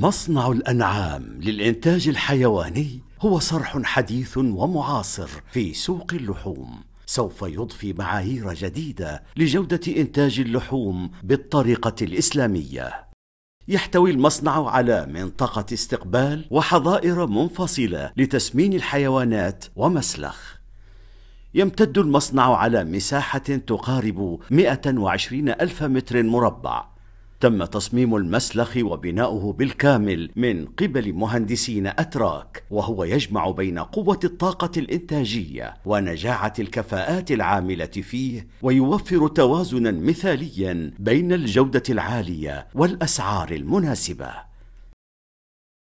مصنع الأنعام للإنتاج الحيواني هو صرح حديث ومعاصر في سوق اللحوم سوف يضفي معايير جديدة لجودة إنتاج اللحوم بالطريقة الإسلامية يحتوي المصنع على منطقة استقبال وحظائر منفصلة لتسمين الحيوانات ومسلخ يمتد المصنع على مساحة تقارب 120 ألف متر مربع تم تصميم المسلخ وبناؤه بالكامل من قبل مهندسين أتراك وهو يجمع بين قوة الطاقة الإنتاجية ونجاعة الكفاءات العاملة فيه ويوفر توازنا مثاليا بين الجودة العالية والأسعار المناسبة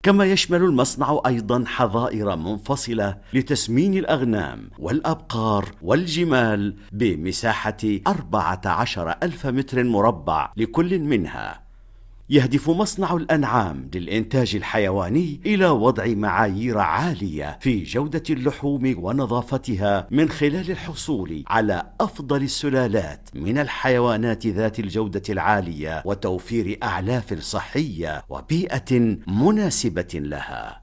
كما يشمل المصنع ايضا حظائر منفصله لتسمين الاغنام والابقار والجمال بمساحه 14 ألف متر مربع لكل منها يهدف مصنع الأنعام للإنتاج الحيواني إلى وضع معايير عالية في جودة اللحوم ونظافتها من خلال الحصول على أفضل السلالات من الحيوانات ذات الجودة العالية وتوفير أعلاف صحية وبيئة مناسبة لها